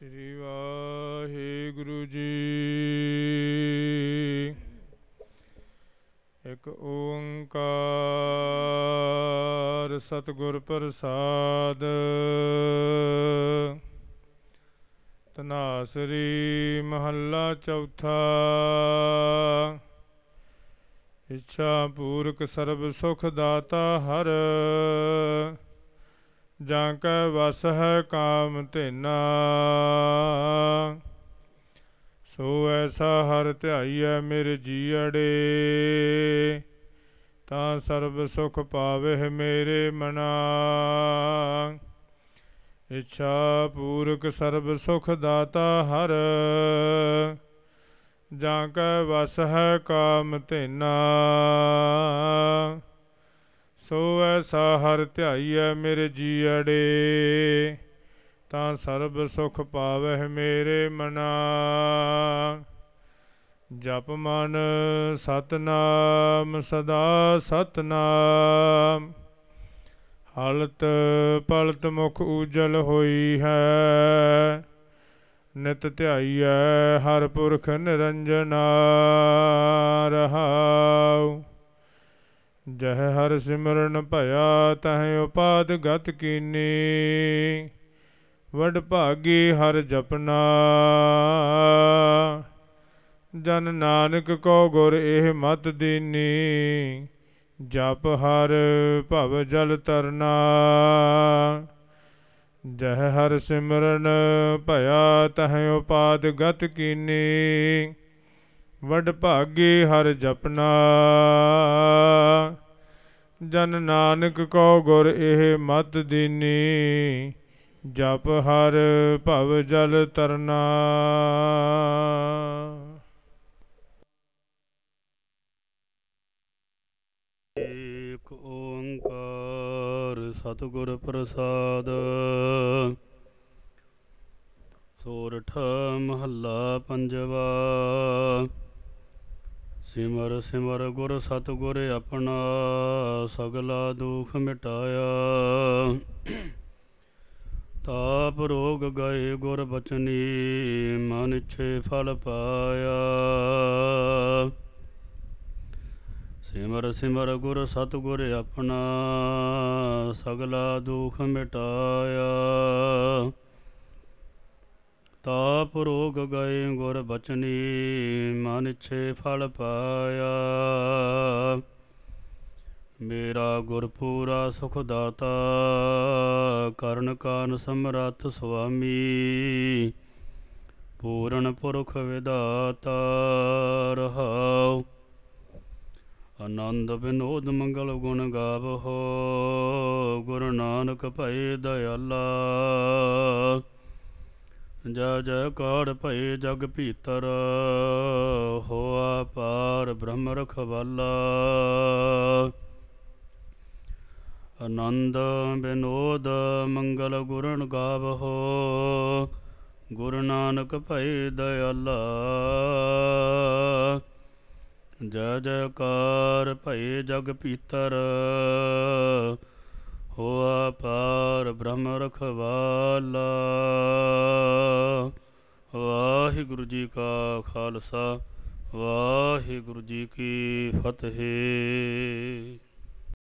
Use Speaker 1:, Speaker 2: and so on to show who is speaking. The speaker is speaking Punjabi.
Speaker 1: ਸ੍ਰੀ ਵਾਹਿਗੁਰੂ ਜੀ ਇੱਕ ਓੰਕਾਰ ਸਤਿਗੁਰ ਪ੍ਰਸਾਦ ਤਨਾਸਰੀ ਮਹੱਲਾ ਚੌਥਾ ਇੱਛਾ ਪੂਰਕ ਸਰਬ ਸੁਖ ਦਾਤਾ ਹਰ ਜਾਂ ਕੈ ਵਸ ਹੈ ਕਾਮ ਧੇਨਾ ਸੋ ਐਸਾ ਹਰ ਧਿਆਈਐ ਮੇਰੇ ਜੀੜੇ ਤਾਂ ਸਰਬ ਸੁਖ ਪਾਵਹਿ ਮੇਰੇ ਮਨਾ ਇੱਛਾ ਪੂਰਕ ਸਰਬ ਸੁਖ ਦਾਤਾ ਹਰ ਜਾਂ ਕੈ ਵਸ ਹੈ ਕਾਮ ਧੇਨਾ ਸੋ ਐਸਾ ਹਰ ਧਿਆਈਐ ਮੇਰੇ ਜੀੜੇ ਤਾਂ ਸਰਬ ਸੁਖ ਪਾਵਹਿ ਮੇਰੇ ਮਨਾ ਜਪ ਮਨ ਸਤਨਾਮ ਸਦਾ ਸਤਨਾਮ ਹਲਤ ਪਲਤ ਮੁਖ ਉਜਲ ਹੋਈ ਹੈ ਨਿਤ ਧਿਆਈਐ ਹਰ ਪੁਰਖ ਨਿਰੰਜਨਾ ਰਹਾਉ ਜਹ ਹਰ ਸਿਮਰਨ ਭਇਆ ਤਹ ਉਪਾਦ ਗਤ ਕੀਨੀ ਵਡ ਭਾਗੀ ਹਰ ਜਪਨਾ ਜਨ ਨਾਨਕ ਕੋ ਗੁਰ ਇਹ ਮਤ ਦੀਨੀ ਜਪ ਹਰ ਭਵ ਜਲ ਤਰਨਾ ਜਹ ਹਰ ਸਿਮਰਨ ਭਇਆ ਤਹ ਉਪਾਦ ਗਤ ਕੀਨੀ ਵਡ ਭਾਗੀ ਹਰ ਜਪਨਾ ਜਨ ਨਾਨਕ ਕਉ ਗੁਰ ਇਹ ਮਤ ਦੀਨੀ ਜਪ ਹਰ ਭਵ ਜਲ ਤਰਨਾ
Speaker 2: ਏਕ ਓੰਕਾਰ ਸਤਿਗੁਰ ਪ੍ਰਸਾਦ ਸੋਰਠ ਮਹੱਲਾ ਪੰਜਵਾ ਸਿਮਰ ਸਿਮਰ ਗੁਰ ਸਤਗੁਰ ਆਪਣਾ ਸਗਲਾ ਦੁਖ ਮਿਟਾਇਆ ਤਾਪ ਰੋਗ ਗਏ ਗੁਰ ਬਚਨੀ ਮਨ ਛੇ ਫਲ ਪਾਇਆ ਸਿਮਰ ਸਿਮਰ ਗੁਰ ਸਤਗੁਰ ਆਪਣਾ ਸਗਲਾ ਦੁਖ ਮਿਟਾਇਆ ਤਾਪ ਰੋਗ ਗਏ ਗੁਰ ਬਚਨੀ ਮਨ ਛੇ ਫਲ ਪਾਇਆ ਮੇਰਾ ਗੁਰ ਪੂਰਾ ਸੁਖ ਦਾਤਾ ਕਰਨ ਕਾਨ ਸਮਰੱਥ ਸੁਆਮੀ ਪੂਰਨ ਪੁਰਖ ਵਿਦਾਤਾ ਰਹਾਉ ਆਨੰਦ ਬਿਨੋਦ ਮੰਗਲ ਗੁਣ ਗਾਵੋ ਗੁਰੂ ਨਾਨਕ ਭਏ ਦਇਆਲਾ ਜੈ ਜੈਕਾਰ ਭਏ ਜਗ ਭੀਤਰ ਹੋਆ ਪਾਰ ਬ੍ਰਹਮ ਰਖਵਾਲਾ ਆਨੰਦ ਬਿਨੋਦ ਮੰਗਲ ਗਾਵ ਹੋ ਗੁਰੂ ਨਾਨਕ ਭਏ ਦਇਆਲਾ ਜੈ ਜੈਕਾਰ ਭਏ ਜਗ ਭੀਤਰ ਬ੍ਰਹਮ ਰਖਵਾਲਾ ਵਾਹਿਗੁਰੂ ਜੀ ਕਾ ਖਾਲਸਾ ਵਾਹਿਗੁਰੂ ਜੀ ਕੀ ਫਤਿਹ